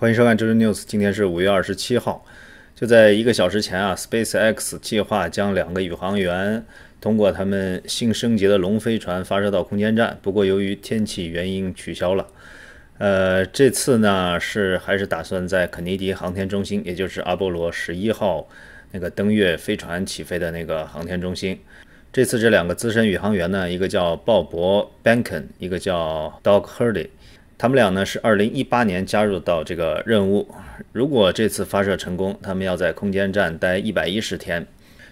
欢迎收看《周周 news》。今天是五月二十七号，就在一个小时前啊，SpaceX 计划将两个宇航员通过他们新升级的龙飞船发射到空间站，不过由于天气原因取消了。呃，这次呢是还是打算在肯尼迪航天中心，也就是阿波罗十一号那个登月飞船起飞的那个航天中心。这次这两个资深宇航员呢，一个叫鲍勃·班肯，一个叫 Hurley，他们俩呢是二零一八年加入到这个任务。如果这次发射成功，他们要在空间站待一百一十天。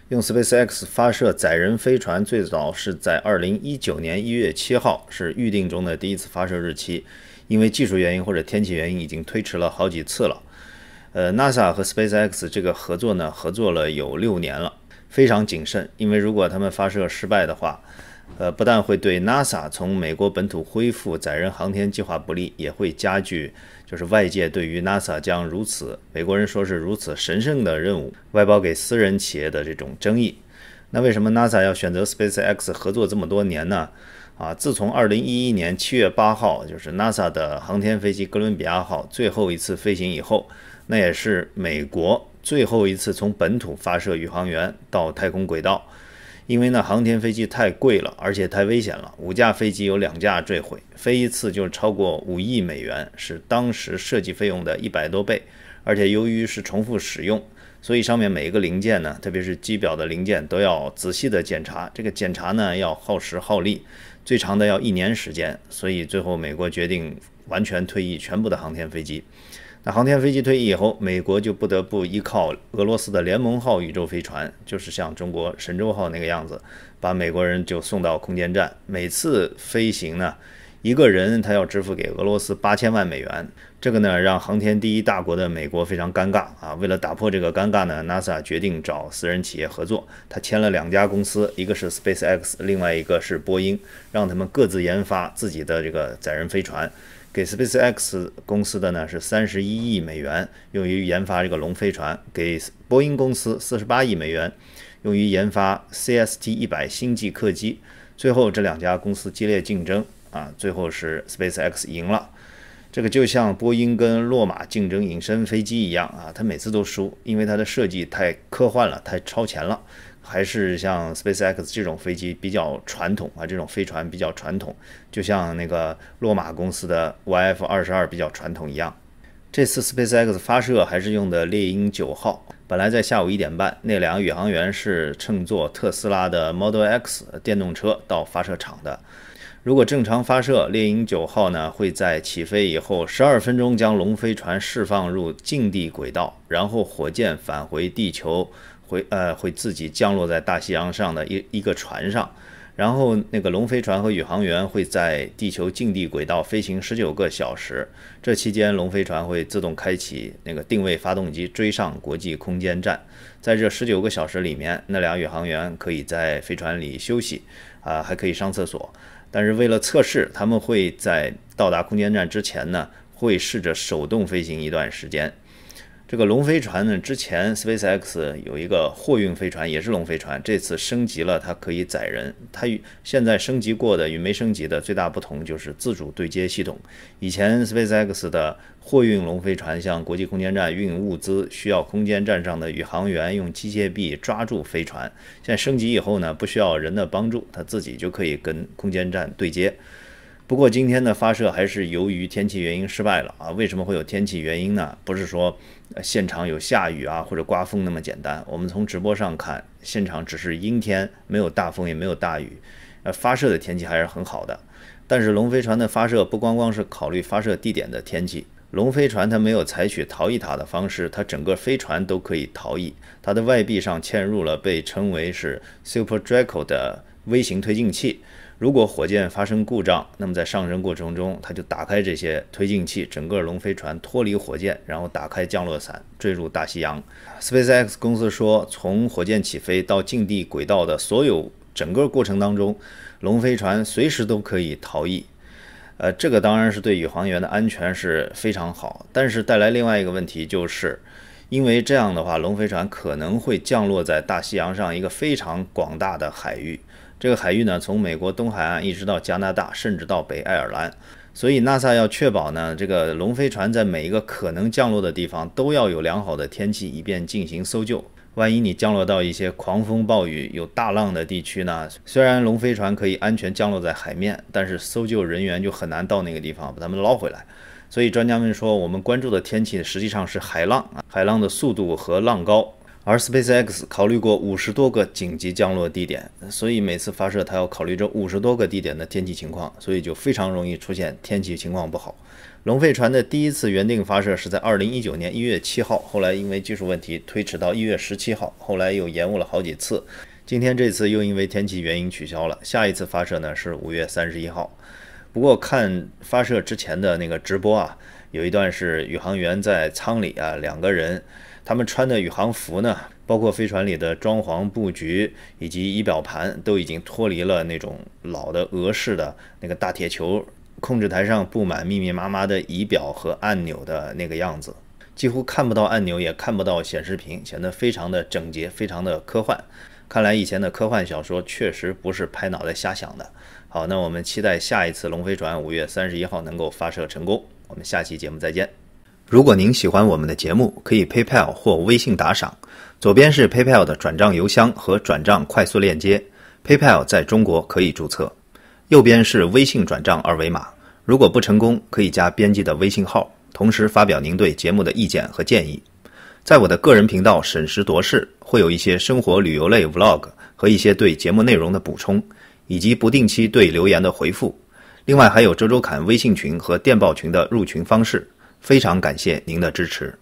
用 SpaceX 发射载人飞船最早是在二零一九年一月七号，是预定中的第一次发射日期。因为技术原因或者天气原因，已经推迟了好几次了。呃，NASA 和 SpaceX 这个合作呢，合作了有六年了，非常谨慎，因为如果他们发射失败的话。呃，不但会对 NASA 从美国本土恢复载人航天计划不利，也会加剧就是外界对于 NASA 将如此美国人说是如此神圣的任务外包给私人企业的这种争议。那为什么 NASA 要选择 SpaceX 合作这么多年呢？啊，自从2011年7月8号，就是 NASA 的航天飞机哥伦比亚号最后一次飞行以后，那也是美国最后一次从本土发射宇航员到太空轨道。因为呢，航天飞机太贵了，而且太危险了。五架飞机有两架坠毁，飞一次就超过五亿美元，是当时设计费用的一百多倍。而且由于是重复使用，所以上面每一个零件呢，特别是机表的零件，都要仔细的检查。这个检查呢，要耗时耗力，最长的要一年时间。所以最后，美国决定完全退役全部的航天飞机。航天飞机退役以后，美国就不得不依靠俄罗斯的联盟号宇宙飞船，就是像中国神舟号那个样子，把美国人就送到空间站。每次飞行呢，一个人他要支付给俄罗斯八千万美元，这个呢让航天第一大国的美国非常尴尬啊。为了打破这个尴尬呢，NASA 决定找私人企业合作，他签了两家公司，一个是 SpaceX，另外一个是波音，让他们各自研发自己的这个载人飞船。给 SpaceX 公司的呢是三十一亿美元，用于研发这个龙飞船；给波音公司四十八亿美元，用于研发 CST 一百星际客机。最后这两家公司激烈竞争啊，最后是 SpaceX 赢了。这个就像波音跟洛马竞争隐身飞机一样啊，它每次都输，因为它的设计太科幻了，太超前了。还是像 SpaceX 这种飞机比较传统啊，这种飞船比较传统，就像那个洛马公司的 YF-22 比较传统一样。这次 SpaceX 发射还是用的猎鹰九号，本来在下午一点半，那两个宇航员是乘坐特斯拉的 Model X 电动车到发射场的。如果正常发射，猎鹰九号呢会在起飞以后十二分钟将龙飞船释放入近地轨道，然后火箭返回地球，回呃会自己降落在大西洋上的一一个船上。然后，那个龙飞船和宇航员会在地球近地轨道飞行十九个小时。这期间，龙飞船会自动开启那个定位发动机追上国际空间站。在这十九个小时里面，那俩宇航员可以在飞船里休息，啊，还可以上厕所。但是为了测试，他们会在到达空间站之前呢，会试着手动飞行一段时间。这个龙飞船呢，之前 SpaceX 有一个货运飞船，也是龙飞船。这次升级了，它可以载人。它与现在升级过的与没升级的最大不同就是自主对接系统。以前 SpaceX 的货运龙飞船，像国际空间站运物资，需要空间站上的宇航员用机械臂抓住飞船。现在升级以后呢，不需要人的帮助，它自己就可以跟空间站对接。不过今天的发射还是由于天气原因失败了啊？为什么会有天气原因呢？不是说现场有下雨啊或者刮风那么简单。我们从直播上看，现场只是阴天，没有大风，也没有大雨，呃，发射的天气还是很好的。但是龙飞船的发射不光光是考虑发射地点的天气，龙飞船它没有采取逃逸塔的方式，它整个飞船都可以逃逸，它的外壁上嵌入了被称为是 Super Draco 的微型推进器。如果火箭发生故障，那么在上升过程中，它就打开这些推进器，整个龙飞船脱离火箭，然后打开降落伞坠入大西洋。SpaceX 公司说，从火箭起飞到近地轨道的所有整个过程当中，龙飞船随时都可以逃逸。呃，这个当然是对宇航员的安全是非常好，但是带来另外一个问题就是。因为这样的话，龙飞船可能会降落在大西洋上一个非常广大的海域。这个海域呢，从美国东海岸一直到加拿大，甚至到北爱尔兰。所以，NASA 要确保呢，这个龙飞船在每一个可能降落的地方都要有良好的天气，以便进行搜救。万一你降落到一些狂风暴雨、有大浪的地区呢？虽然龙飞船可以安全降落在海面，但是搜救人员就很难到那个地方把它们捞回来。所以专家们说，我们关注的天气实际上是海浪，海浪的速度和浪高。而 SpaceX 考虑过五十多个紧急降落地点，所以每次发射它要考虑这五十多个地点的天气情况，所以就非常容易出现天气情况不好。龙飞船的第一次原定发射是在二零一九年一月七号，后来因为技术问题推迟到一月十七号，后来又延误了好几次，今天这次又因为天气原因取消了。下一次发射呢是五月三十一号。不过看发射之前的那个直播啊，有一段是宇航员在舱里啊，两个人，他们穿的宇航服呢，包括飞船里的装潢布局以及仪表盘，都已经脱离了那种老的俄式的那个大铁球控制台上布满密密麻麻的仪表和按钮的那个样子，几乎看不到按钮，也看不到显示屏，显得非常的整洁，非常的科幻。看来以前的科幻小说确实不是拍脑袋瞎想的。好，那我们期待下一次龙飞船五月三十一号能够发射成功。我们下期节目再见。如果您喜欢我们的节目，可以 PayPal 或微信打赏。左边是 PayPal 的转账邮箱和转账快速链接，PayPal 在中国可以注册。右边是微信转账二维码。如果不成功，可以加编辑的微信号，同时发表您对节目的意见和建议。在我的个人频道“审时度势”会有一些生活旅游类 Vlog 和一些对节目内容的补充，以及不定期对留言的回复。另外还有周周侃微信群和电报群的入群方式，非常感谢您的支持。